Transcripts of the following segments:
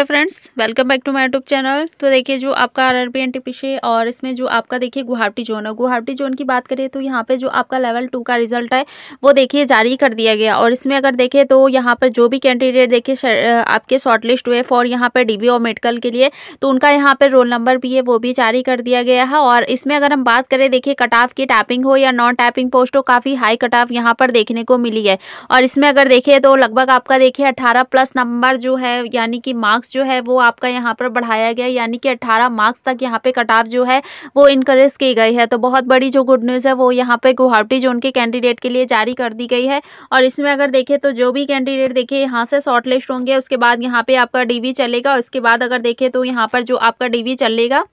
hello friends welcome back to my YouTube channel तो देखिए जो आपका आर आर बी पी और इसमें जो आपका देखिए गुवाहाटी जोन है गुवाहाटी जोन की बात करें तो यहाँ पे जो आपका लेवल टू का रिजल्ट है वो देखिए जारी कर दिया गया और इसमें अगर देखें तो यहाँ पर जो भी कैंडिडेट देखिए आपके शॉर्ट लिस्ट हुए फॉर यहाँ पर डी और मेडिकल के लिए तो उनका यहाँ पर रोल नंबर भी है वो भी जारी कर दिया गया है और इसमें अगर हम बात करें देखिए कट ऑफ की टैपिंग हो या नॉन टैपिंग पोस्ट हो काफ़ी हाई कट ऑफ यहाँ पर देखने को मिली है और इसमें अगर देखें तो लगभग आपका देखिए अठारह प्लस नंबर जो है यानी कि मार्क्स जो है वो आपका यहाँ पर बढ़ाया गया यानी कि अट्ठारह मार्क्स तक यहाँ पे कट ऑफ जो है वो इनक्रेज की गई है तो बहुत बड़ी जो गुड न्यूज़ है वो यहाँ पे गुवाहाटी जोन के कैंडिडेट के लिए जारी कर दी गई है और इसमें अगर देखें तो जो भी कैंडिडेट देखिए यहाँ से लिस्ट होंगे उसके बाद यहाँ पे आपका डीवी चलेगा उसके बाद अगर देखें तो यहाँ पर जो आपका डीवी चलेगा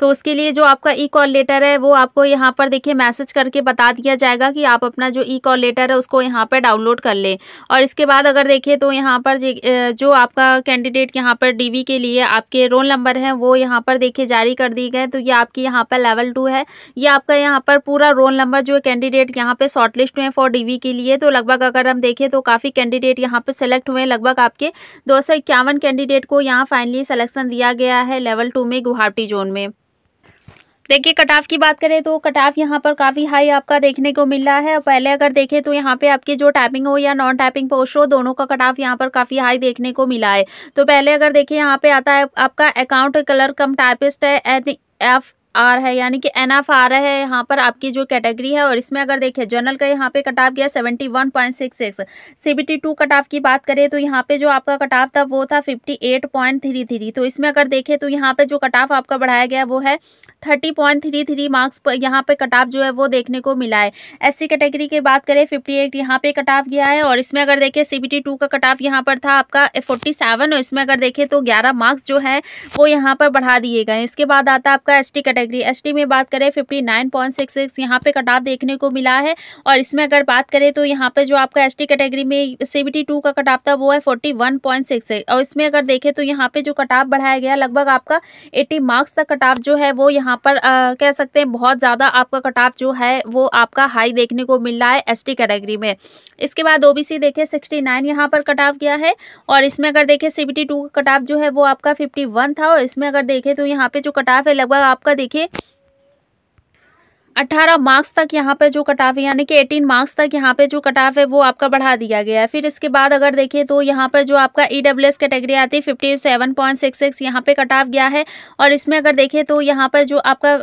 तो उसके लिए जो आपका ई कॉल लेटर है वो आपको यहाँ पर देखिए मैसेज करके बता दिया जाएगा कि आप अपना जो ई कॉल लेटर है उसको यहाँ पर डाउनलोड कर लें और इसके बाद अगर देखें तो यहाँ पर जो आपका कैंडिडेट यहाँ पर डीवी के लिए आपके रोल नंबर हैं वो यहाँ पर देखिए जारी कर दिए गए तो ये आपकी यहाँ पर लेवल टू है ये आपका यहाँ पर पूरा रोल नंबर जो कैंडिडेट यहाँ पर शॉर्ट लिस्ट हुए फॉर डी के लिए तो लगभग अगर हम देखें तो काफ़ी कैंडिडेट यहाँ पर सेलेक्ट हुए लगभग आपके दो कैंडिडेट को यहाँ फाइनली सलेक्शन दिया गया है लेवल टू में गुवाहाटी जोन में देखिए कटाव की बात करें तो कटाव यहाँ पर काफ़ी हाई आपका देखने को मिल रहा है पहले अगर देखें तो यहाँ पे आपकी जो टाइपिंग हो या नॉन टाइपिंग पोस्ट हो दोनों का कटाव यहाँ पर काफ़ी हाई देखने को मिला है तो पहले अगर देखिए यहाँ पे आता है आपका अकाउंट कलर कम टाइपिस्ट है एन एफ आर है यानी कि एन एफ आर है यहाँ पर आपकी जो कैटेगरी है और इसमें अगर देखें जनरल का यहाँ पे कटाव गया seventy one point six six C B T two कटाव की बात करें तो यहाँ पे जो आपका कटाव था वो था fifty eight point three three तो इसमें अगर देखें तो यहाँ पे जो कटाव आपका बढ़ाया गया वो है thirty point three three marks पर यहाँ पे कटाव जो है वो देखने को मिला है एससी कैटेगरी की बात करें फिफ्टी एट यहाँ पे कटाव गया है और इसमें अगर देखें सीबीटी टू का कटाव यहाँ पर था आपका फोर्टी सेवन और इसमें अगर देखें तो ग्यारह मार्क्स जो है वो यहाँ पर बढ़ा दिए गए इसके बाद आता है आपका एस कैटेगरी एस में बात करें fifty nine point six six यहाँ पे कटाव देखने को मिला है और इसमें अगर बात करें तो यहाँ पर जो आपका एस कैटेगरी में सीबीटी टू का कटाव था वो है फोर्टी वन पॉइंट सिक्स और इसमें अगर देखें तो यहाँ पे जो कटाव बढ़ाया गया लगभग आपका एट्टी मार्क्स का कटाव जो है वो यहाँ यहाँ पर आ, कह सकते हैं बहुत ज़्यादा आपका कटाप जो है वो आपका हाई देखने को मिल रहा है एस कैटेगरी में इसके बाद ओ बी देखें सिक्सटी नाइन यहाँ पर कटाप गया है और इसमें अगर देखें सी टू का कटाप जो है वो आपका फिफ्टी वन था और इसमें अगर देखें तो यहाँ पे जो कटाप है लगभग आपका देखें 18 मार्क्स तक यहाँ पर जो कटाव है यानी कि 18 मार्क्स तक यहाँ पे जो कटाव है वो आपका बढ़ा दिया गया है फिर इसके बाद अगर देखें तो यहाँ पर जो आपका ई डब्ल्यू एस कैटेगरी आती है fifty seven point six six यहाँ पे कटाव गया है और इसमें अगर देखें तो यहाँ पर जो आपका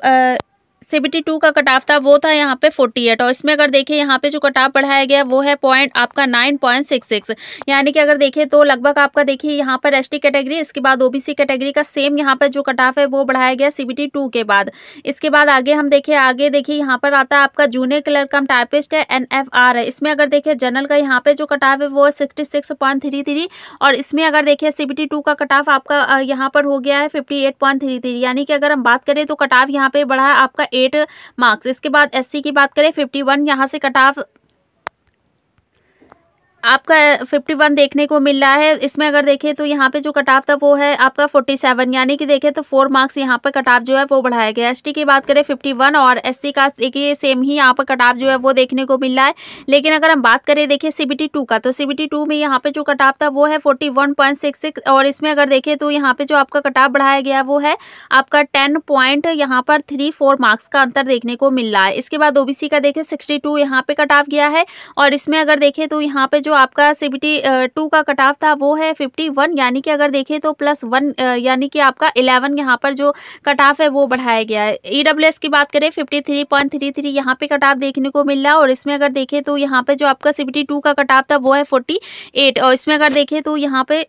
सेवेंटी टू का कटाफ था वो था यहाँ पे फोर्टी एट और इसमें अगर देखिए यहाँ पे जो ऑफ बढ़ाया गया वो है पॉइंट आपका नाइन पॉइंट सिक्स सिक्स यानी कि अगर देखें तो लगभग आपका देखिए यहाँ पर एसटी कैटेगरी इसके बाद ओबीसी कैटेगरी का सेम यहाँ पर जो कटाफ है वो बढ़ाया गया सीबीटी टू के बाद इसके बाद आगे हम देखें आगे देखिए यहाँ पर आता है आपका जूनियर क्लर्क कम टाइपिस्ट है एन है इसमें अगर देखिए जनरल का यहाँ पर जो ऑफ है वो है सिक्सटी और इसमें अगर देखिए सीबीटी टू का कटाफ आपका यहाँ पर हो गया है फिफ्टी यानी कि अगर हम बात करें तो कटाफ यहाँ पर बढ़ा है आपका एट मार्क्स इसके बाद एस की बात करें फिफ्टी वन यहाँ से कट ऑफ आपका फिफ्टी वन देखने को मिल रहा है इसमें अगर देखें तो यहाँ पे जो कटाव था वो है आपका फोर्टी सेवन यानी कि देखें तो फोर मार्क्स यहाँ पर कटाव जो है वो बढ़ाया गया एस की बात करें फिफ्टी वन और एस का देखिए सेम ही यहाँ पर कटाव जो है वो देखने को मिल रहा है लेकिन अगर हम बात करें देखिए सी टू का तो सी टू में यहाँ पे जो कटाव था वो है forty one point six six और इसमें अगर देखें तो यहाँ पे जो आपका कटाव बढ़ाया गया वो है आपका टेन पॉइंट यहाँ पर थ्री फोर मार्क्स का अंतर देखने को मिल रहा है इसके बाद ओबीसी का देखें सिक्सटी टू यहाँ पे कटाव गया है और इसमें अगर देखें तो यहाँ पे जो आपका सीबीटी टू का कट ऑफ था वो है फिफ्टी वन यानी कि अगर देखें तो प्लस वन यानी कि आपका इलेवन यहाँ पर जो कट ऑफ है वो बढ़ाया गया है ई e की बात करें fifty three point three three यहाँ पे कट ऑफ देखने को मिल रहा है और इसमें अगर देखें तो यहाँ पे जो आपका सीबीटी टू का कट ऑफ था वो है फोर्टी एट और इसमें अगर देखें तो यहाँ पे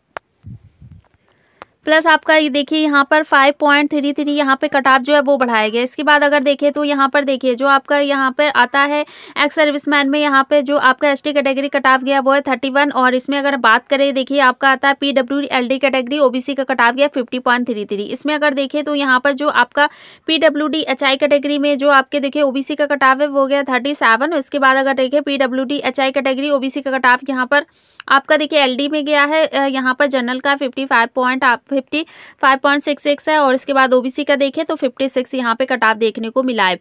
प्लस आपका ये देखिए यहाँ पर फाइव पॉइंट थ्री थ्री यहाँ पर कटाप जो है वो बढ़ाया गया इसके बाद अगर देखें तो यहाँ पर देखिए जो आपका यहाँ पर आता है एक्स सर्विसमैन में यहाँ पे जो आपका एस कैटेगरी कटाव गया वो है थर्टी वन और इसमें अगर बात करें देखिए आपका आता है P W L D category OBC का कटाव गया फिफ्टी पॉइंट थ्री थ्री इसमें अगर देखें तो यहाँ पर जो आपका P W D H I category में जो आपके देखिए ओ का कटाव है वो गया थर्टी सेवन इसके बाद अगर देखें P W D H I category C का कटाव यहाँ पर आपका देखिए एल डी में गया है यहाँ पर जनरल का फिफ्टी फाइव पॉइंट आप fifty five point six six है और इसके बाद ओबीसी का देखें तो फिफ्टी सिक्स यहाँ पे कटाव देखने को मिला है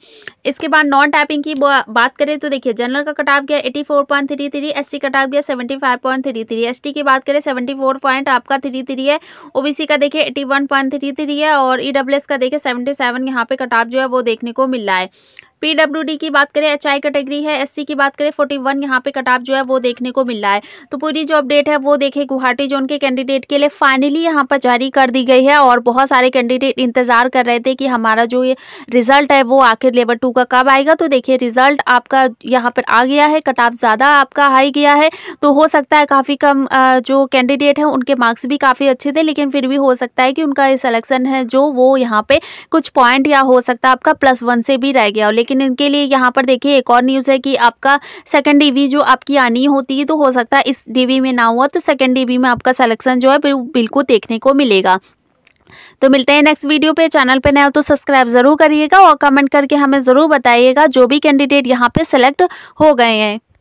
इसके बाद नॉन टाइपिंग की बात करें तो देखिए जनरल का कटाव गया eighty four point three three S C कटाव गया seventy five point three three S T की बात करें सेवेंटी फोर पॉइंट आपका थ्री थ्री है ओबीसी का देखिए eighty one point three three है और ई डब्ल्यू एस का देखिए सेवेंटी सेवन यहाँ पे कटाव जो है वो देखने को मिल रहा है पीडब्ल्यूडी की बात करें एच आई कैटेगरी है एससी की बात करें फोर्टी वन यहाँ पे कटाप जो है वो देखने को मिल रहा है तो पूरी जो अपडेट है वो देखें गुवाहाटी जोन के कैंडिडेट के लिए फाइनली यहाँ पर जारी कर दी गई है और बहुत सारे कैंडिडेट इंतजार कर रहे थे कि हमारा जो ये रिजल्ट है वो आखिर लेवल टू का कब आएगा तो देखिए रिजल्ट आपका यहाँ पर आ गया है कटाप ज़्यादा आपका हाई गया है तो हो सकता है काफ़ी कम जो कैंडिडेट हैं उनके मार्क्स भी काफ़ी अच्छे थे लेकिन फिर भी हो सकता है कि उनका सिलेक्शन है जो वो यहाँ पे कुछ पॉइंट या हो सकता है आपका प्लस वन से भी रह गया हो लेकिन लेकिन इनके लिए यहाँ पर देखिए एक और न्यूज़ है कि आपका सेकंड डीवी जो आपकी आनी होती है तो हो सकता है इस डीवी में ना हुआ तो सेकंड डीवी में आपका सलेक्शन जो है बिल्कुल देखने को मिलेगा तो मिलते हैं नेक्स्ट वीडियो पे चैनल पे नए हो तो सब्सक्राइब जरूर करिएगा और कमेंट करके हमें ज़रूर बताइएगा जो भी कैंडिडेट यहाँ पे सेलेक्ट हो गए हैं